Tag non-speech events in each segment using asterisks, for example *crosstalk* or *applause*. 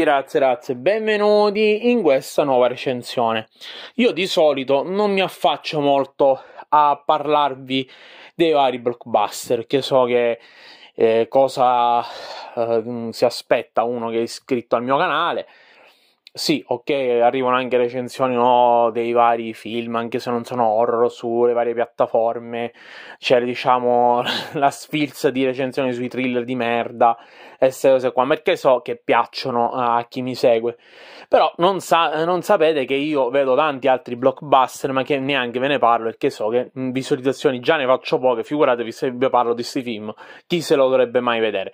tutti razze razze, benvenuti in questa nuova recensione. Io di solito non mi affaccio molto a parlarvi dei vari blockbuster, che so che eh, cosa eh, si aspetta uno che è iscritto al mio canale. Sì, ok, arrivano anche recensioni no, dei vari film, anche se non sono horror, sulle varie piattaforme. C'è, diciamo, *laughs* la sfilza di recensioni sui thriller di merda queste eh, cose qua, perché so che piacciono a chi mi segue. Però non, sa- non sapete che io vedo tanti altri blockbuster, ma che neanche ve ne parlo, perché so che visualizzazioni già ne faccio poche, figuratevi se vi parlo di questi film, chi se lo dovrebbe mai vedere?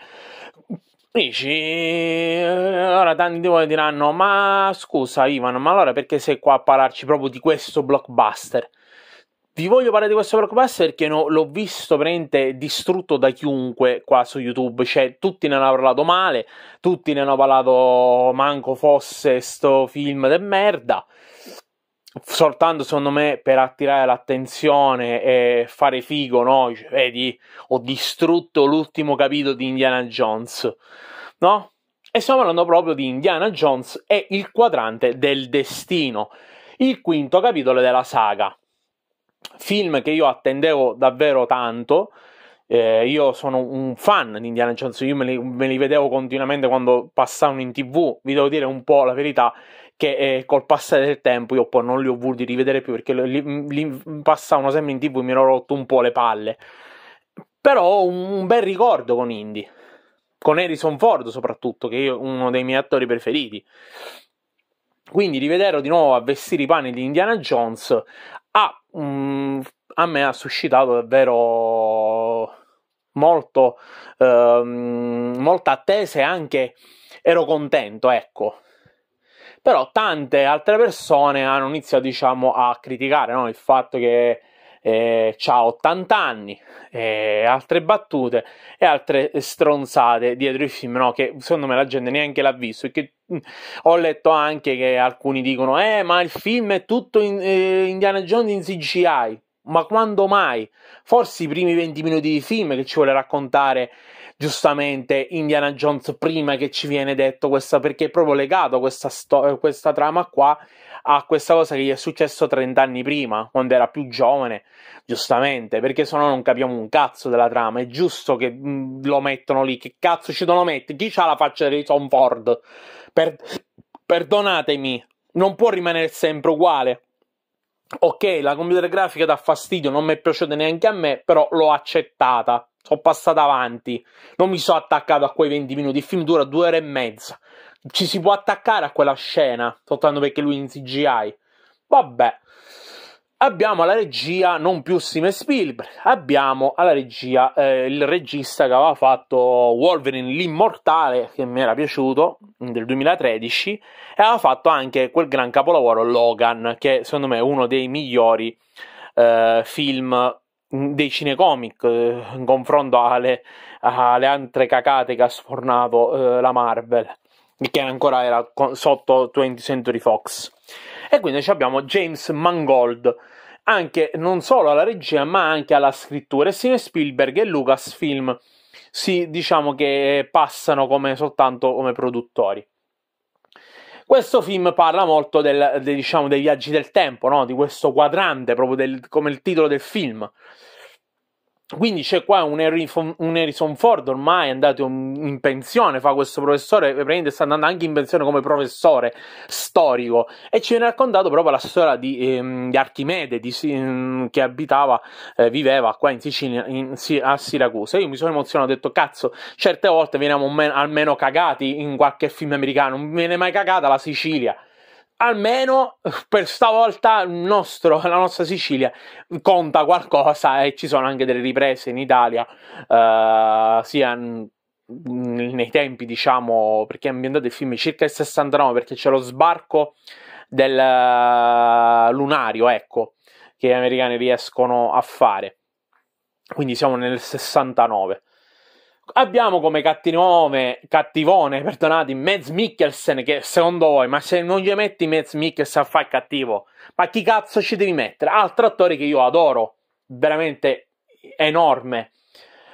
Dici, eh, ora tanti di voi diranno, ma scusa Ivan, ma allora perché sei qua a parlarci proprio di questo blockbuster? Vi voglio parlare di questo Blockbuster perché no, l'ho visto veramente distrutto da chiunque qua su YouTube, cioè tutti ne hanno parlato male, tutti ne hanno parlato manco fosse sto film de merda, soltanto secondo me per attirare l'attenzione e fare figo, no? Cioè, vedi, ho distrutto l'ultimo capitolo di Indiana Jones, no? E stiamo parlando proprio di Indiana Jones e il quadrante del destino, il quinto capitolo della saga film che io attendevo davvero tanto. Eh, io sono un fan di Indiana Jones, io me li, me li, vedevo continuamente quando passavano in tv. Vi devo dire un po' la verità che eh, col passare del tempo io poi non li ho voluti rivedere più perché li, li passavano sempre in tv e mi ero rotto un po' le palle. Però ho un, un bel ricordo con Indy, con Harrison Ford soprattutto, che è uno dei miei attori preferiti. Quindi rivederlo di nuovo a vestire i panni di Indiana Jones mh, mm, a me ha suscitato davvero molto, ehm, molta attesa e anche ero contento, ecco. Però tante altre persone hanno iniziato, diciamo, a criticare no? il fatto che eh, ha 80 anni, eh, altre battute e altre stronzate dietro il film, no? che secondo me la gente neanche l'ha visto. E che mm, ho letto anche che alcuni dicono: Eh, ma il film è tutto in, eh, Indiana Jones in CGI ma quando mai? Forse i primi 20 minuti di film che ci vuole raccontare giustamente Indiana Jones prima che ci viene detto questa, perché è proprio legato questa, sto- questa trama qua a questa cosa che gli è successo 30 anni prima, quando era più giovane, giustamente, perché se no non capiamo un cazzo della trama, è giusto che mh, mm, lo mettono lì, che cazzo ci devono mettere? Chi ha la faccia di Tom Ford? Per- perdonatemi, non può rimanere sempre uguale ok, la computer grafica dà fastidio, non mi è piaciuta neanche a me, però l'ho accettata. Sono passata avanti, non mi sono attaccato a quei 20 minuti. Il film dura due ore e mezza. Ci si può attaccare a quella scena, soltanto perché lui è in CGI. Vabbè abbiamo alla regia non più Steven Spielberg, abbiamo alla regia eh, il regista che aveva fatto Wolverine l'immortale, che mi era piaciuto, del 2013, e aveva fatto anche quel gran capolavoro Logan, che secondo me è uno dei migliori eh, film dei cinecomic eh, in confronto alle, alle, altre cacate che ha sfornato eh, la Marvel, che ancora era sotto 20th Century Fox. E quindi abbiamo James Mangold, anche non solo alla regia ma anche alla scrittura. E Steven Spielberg e Lucasfilm si diciamo che passano come soltanto come produttori. Questo film parla molto del, de, diciamo, dei viaggi del tempo, no? di questo quadrante, proprio del, come il titolo del film. Quindi c'è qua un Harrison Ford ormai è andato in pensione, fa questo professore, praticamente sta andando anche in pensione come professore storico e ci viene raccontato proprio la storia di, ehm, di Archimede di, ehm, che abitava, eh, viveva qua in Sicilia, in, a Siracusa. Io mi sono emozionato, ho detto cazzo, certe volte veniamo men- almeno cagati in qualche film americano, non viene mai cagata la Sicilia almeno eh, per stavolta nostro, la nostra Sicilia conta qualcosa e ci sono anche delle riprese in Italia, eh, sia nei tempi, diciamo, perché è ambientato il film circa il 69, perché c'è lo sbarco del eh, lunario, ecco, che gli americani riescono a fare. Quindi siamo nel 69. Abbiamo come cattivone, cattivone, perdonate, Mads Mikkelsen che secondo voi, ma se non gli metti Mads Mikkelsen fa il cattivo, ma chi cazzo ci devi mettere? Altro attore che io adoro, veramente enorme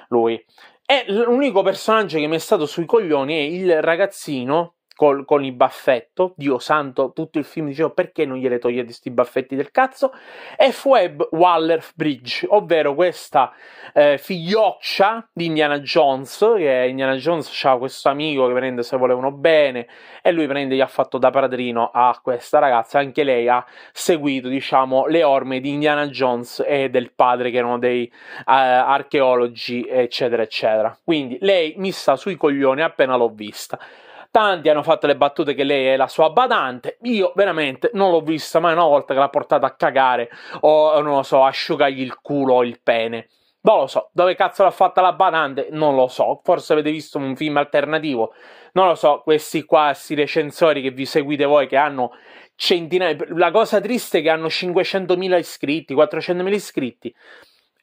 lui. E l'unico personaggio che mi è stato sui coglioni è il ragazzino Col, con il baffetto, Dio santo, tutto il film dicevo perché non gliele togliete questi baffetti del cazzo, e Phoebe Waller-Bridge, ovvero questa eh, figlioccia di Indiana Jones, che Indiana Jones ha questo amico che prende se volevano bene, e lui prende, gli ha fatto da padrino a questa ragazza, anche lei ha seguito, diciamo, le orme di Indiana Jones e del padre che erano dei uh, archeologi, eccetera, eccetera. Quindi lei mi sta sui coglioni appena l'ho vista tanti hanno fatto le battute che lei è la sua badante, io veramente non l'ho vista mai una volta che l'ha portata a cagare o non lo so, asciugargli il culo o il pene. Non lo so, dove cazzo l'ha fatta la badante? Non lo so, forse avete visto un film alternativo. Non lo so, questi qua, questi recensori che vi seguite voi che hanno centinaia... La cosa triste è che hanno 500.000 iscritti, 400.000 iscritti.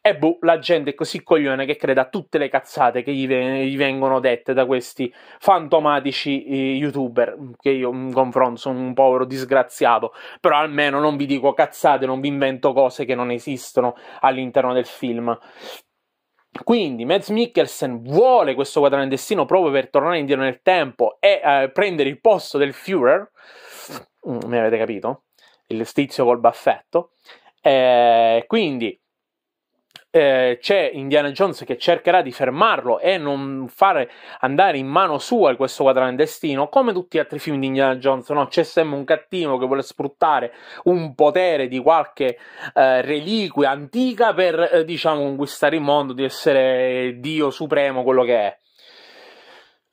E boh, la gente è così coglione che creda a tutte le cazzate che gli, ven- gli vengono dette da questi fantomatici eh, youtuber, che io in confronto sono un povero disgraziato, però almeno non vi dico cazzate, non vi invento cose che non esistono all'interno del film. Quindi Mads Mikkelsen vuole questo quadrante destino proprio per tornare indietro nel tempo e eh, prendere il posto del Führer, mm, mi avete capito? Il stizio col baffetto. Eh, quindi eh, c'è Indiana Jones che cercherà di fermarlo e non fare andare in mano sua questo quadrante destino, come tutti gli altri film di Indiana Jones, no? c'è sempre un cattivo che vuole sfruttare un potere di qualche eh, reliquia antica per, eh, diciamo, conquistare il mondo, di essere Dio supremo, quello che è.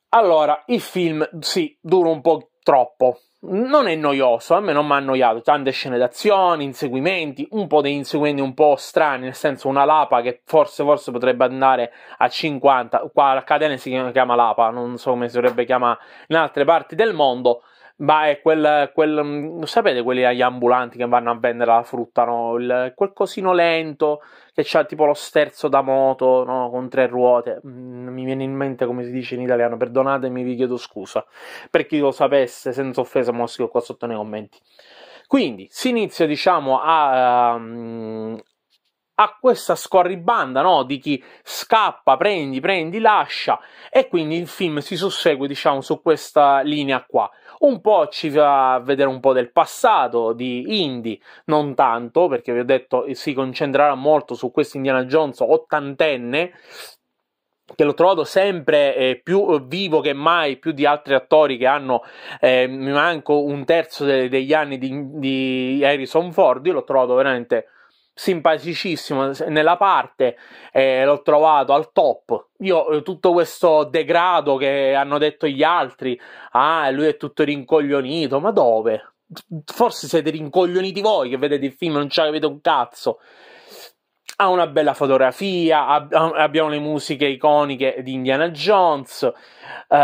Allora, il film, sì, dura un po' troppo, non è noioso, a me non mi ha annoiato, tante scene d'azione, inseguimenti, un po' dei inseguimenti un po' strani, nel senso una lapa che forse, forse potrebbe andare a 50, qua la catena si chiama lapa, non so come si dovrebbe chiamare in altre parti del mondo, ma è quel, quel mm, sapete quelli agli ambulanti che vanno a vendere la frutta, no? Il, quel cosino lento che c'ha tipo lo sterzo da moto, no? Con tre ruote, mm, mi viene in mente come si dice in italiano, perdonatemi, vi chiedo scusa, per chi lo sapesse, senza offesa, ma lo scrivo qua sotto nei commenti. Quindi si inizia, diciamo, a, um, a questa scorribanda no? di chi scappa, prendi, prendi, lascia e quindi il film si sussegue diciamo su questa linea qua un po' ci fa vedere un po' del passato di Indy, non tanto perché vi ho detto eh, si concentrerà molto su questo Indiana Jones ottantenne che l'ho trovato sempre eh, più eh, vivo che mai, più di altri attori che hanno, eh, manco un terzo de- degli anni di, di Harrison Ford, io l'ho trovato veramente simpaticissimo nella parte, eh, l'ho trovato al top. Io eh, tutto questo degrado che hanno detto gli altri, ah, lui è tutto rincoglionito, ma dove? Forse siete rincoglioniti voi che vedete il film, non ci avete un cazzo. Ha una bella fotografia, ab- abbiamo le musiche iconiche di Indiana Jones. Uh,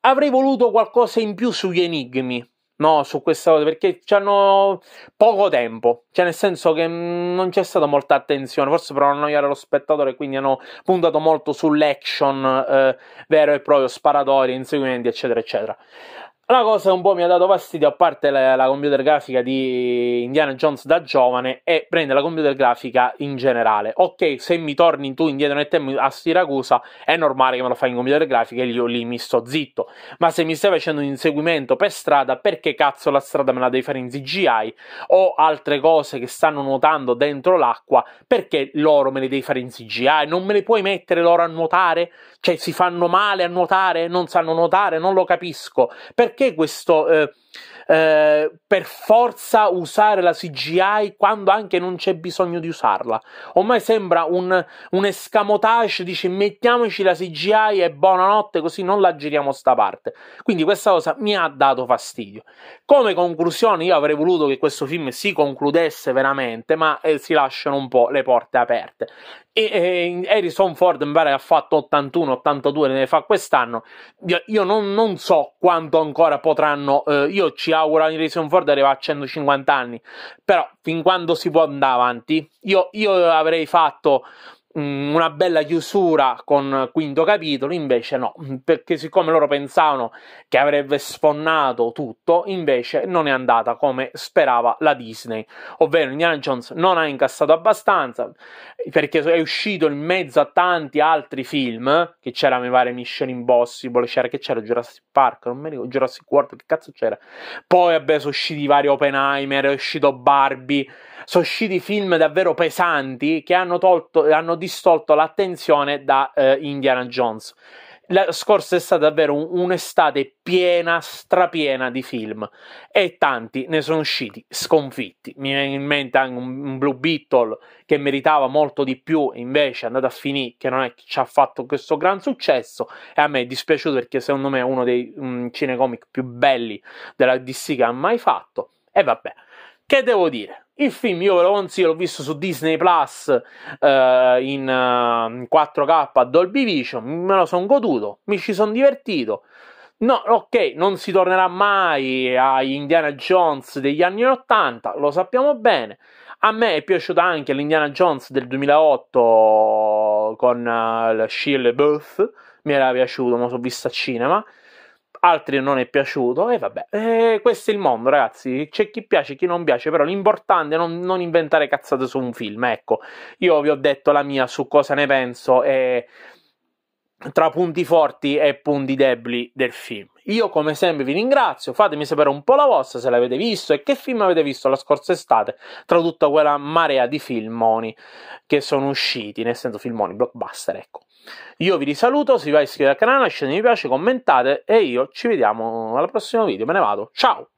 avrei voluto qualcosa in più sugli enigmi no, su questa cosa, perché hanno poco tempo, cioè nel senso che mm, non c'è stata molta attenzione, forse per non annoiare lo spettatore, quindi hanno puntato molto sull'action eh, vero e proprio, sparatori, inseguimenti, eccetera, eccetera. La cosa un po' mi ha dato fastidio, a parte la, la, computer grafica di Indiana Jones da giovane, e prende la computer grafica in generale. Ok, se mi torni tu indietro nel tempo a Siracusa, è normale che me lo fai in computer grafica e io lì mi sto zitto. Ma se mi stai facendo un inseguimento per strada, perché cazzo la strada me la devi fare in CGI? O altre cose che stanno nuotando dentro l'acqua, perché loro me le devi fare in CGI? Non me le puoi mettere loro a nuotare? Cioè, si fanno male a nuotare? Non sanno nuotare? Non lo capisco. Perché perché questo eh, eh, per forza usare la CGI quando anche non c'è bisogno di usarla? Ormai sembra un, un escamotage, dice mettiamoci la CGI e buonanotte così non la giriamo sta parte. Quindi questa cosa mi ha dato fastidio. Come conclusione io avrei voluto che questo film si concludesse veramente, ma eh, si lasciano un po' le porte aperte e, e Harrison Ford mi pare che ha fatto 81-82 ne fa quest'anno io, io non, non, so quanto ancora potranno eh, io ci auguro che Harrison Ford arriva a 150 anni però fin quando si può andare avanti io, io avrei fatto Mm, una bella chiusura con quinto capitolo, invece no, perché siccome loro pensavano che avrebbe sfonnato tutto, invece non è andata come sperava la Disney, ovvero Indiana Jones non ha incassato abbastanza perché è uscito in mezzo a tanti altri film, che c'era mi pare Mission Impossible, c'era che c'era Jurassic Park, non mi ricordo, Jurassic World, che cazzo c'era. Poi vabbè sono usciti vari Oppenheimer, è uscito Barbie, sono usciti film davvero pesanti che hanno tolto hanno distolto l'attenzione da eh, Indiana Jones. La scorsa è stata davvero un, un'estate piena, strapiena di film e tanti ne sono usciti sconfitti. Mi viene in mente anche un, un Blue Beetle che meritava molto di più, invece è andato a finire che non è, che ci ha fatto questo gran successo e a me è dispiaciuto perché secondo me è uno dei um, cinecomic più belli della DC che ha mai fatto. E vabbè, che devo dire? Il film io ve lo consiglio, l'ho visto su Disney Plus eh, in, 4K eh, a Dolby Vision, me lo sono goduto, mi ci sono divertito. No, ok, non si tornerà mai agli Indiana Jones degli anni 80, lo sappiamo bene. A me è piaciuta anche l'Indiana Jones del 2008 con uh, eh, il Shield Buff, mi era piaciuto, ma l'ho vista a cinema altri non è piaciuto e vabbè, eh, questo è il mondo ragazzi, c'è chi piace e chi non piace, però l'importante è non, non, inventare cazzate su un film, ecco, io vi ho detto la mia su cosa ne penso e tra punti forti e punti deboli del film. Io come sempre vi ringrazio, fatemi sapere un po' la vostra se l'avete visto e che film avete visto la scorsa estate tra tutta quella marea di filmoni che sono usciti, nel senso filmoni blockbuster, ecco. Io vi risaluto, se vi va iscrivete al canale, lasciate mi piace, commentate e io ci vediamo al prossimo video. Me ne vado, ciao!